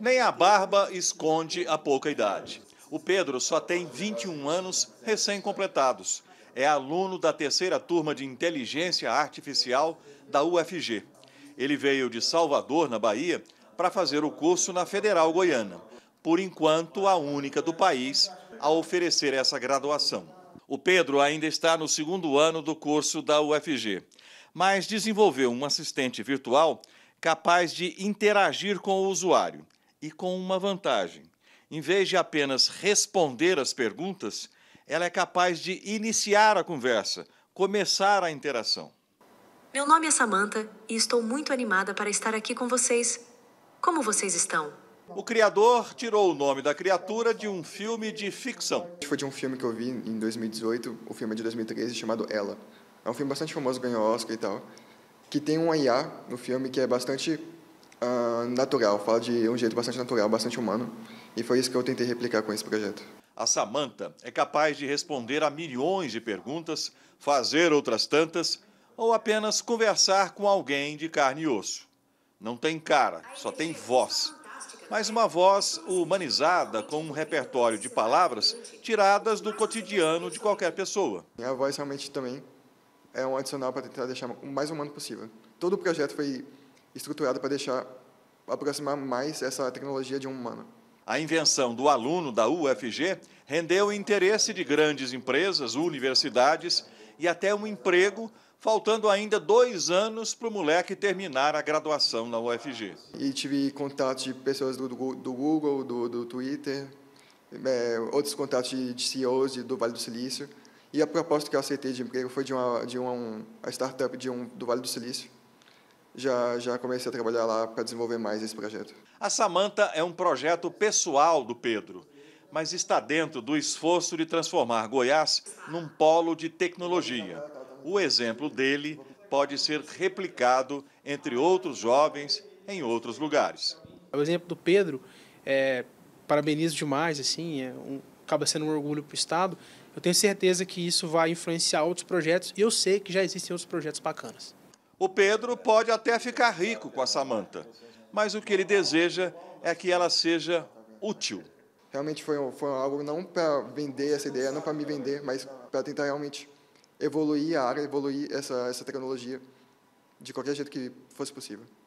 Nem a barba esconde a pouca idade. O Pedro só tem 21 anos recém-completados. É aluno da terceira turma de inteligência artificial da UFG. Ele veio de Salvador, na Bahia, para fazer o curso na Federal Goiana, por enquanto a única do país a oferecer essa graduação. O Pedro ainda está no segundo ano do curso da UFG, mas desenvolveu um assistente virtual capaz de interagir com o usuário e com uma vantagem. Em vez de apenas responder às perguntas, ela é capaz de iniciar a conversa, começar a interação. Meu nome é Samantha e estou muito animada para estar aqui com vocês. Como vocês estão? O criador tirou o nome da criatura de um filme de ficção. Foi de um filme que eu vi em 2018, o filme é de 2013 chamado Ela. É um filme bastante famoso, ganhou Oscar e tal. Que tem um IA no filme que é bastante uh, natural, fala de um jeito bastante natural, bastante humano, e foi isso que eu tentei replicar com esse projeto. A Samanta é capaz de responder a milhões de perguntas, fazer outras tantas, ou apenas conversar com alguém de carne e osso. Não tem cara, só tem voz. Mas uma voz humanizada com um repertório de palavras tiradas do cotidiano de qualquer pessoa. A voz realmente também é um adicional para tentar deixar o mais humano possível. Todo o projeto foi estruturada para deixar aproximar mais essa tecnologia de um humano. A invenção do aluno da UFG rendeu interesse de grandes empresas, universidades e até um emprego, faltando ainda dois anos para o moleque terminar a graduação na UFG. E tive contato de pessoas do, do Google, do, do Twitter, é, outros contatos de, de CEOs do Vale do Silício. E a proposta que eu aceitei de emprego foi de uma, de uma, startup de um, do Vale do Silício já, já comecei a trabalhar lá para desenvolver mais esse projeto. A Samanta é um projeto pessoal do Pedro, mas está dentro do esforço de transformar Goiás num polo de tecnologia. O exemplo dele pode ser replicado entre outros jovens em outros lugares. O exemplo do Pedro é parabenizo demais, assim, é um, acaba sendo um orgulho para o Estado. Eu tenho certeza que isso vai influenciar outros projetos e eu sei que já existem outros projetos bacanas. O Pedro pode até ficar rico com a Samanta, mas o que ele deseja é que ela seja útil. Realmente foi, foi algo não para vender essa ideia, não para me vender, mas para tentar realmente evoluir a área, evoluir essa, essa tecnologia de qualquer jeito que fosse possível.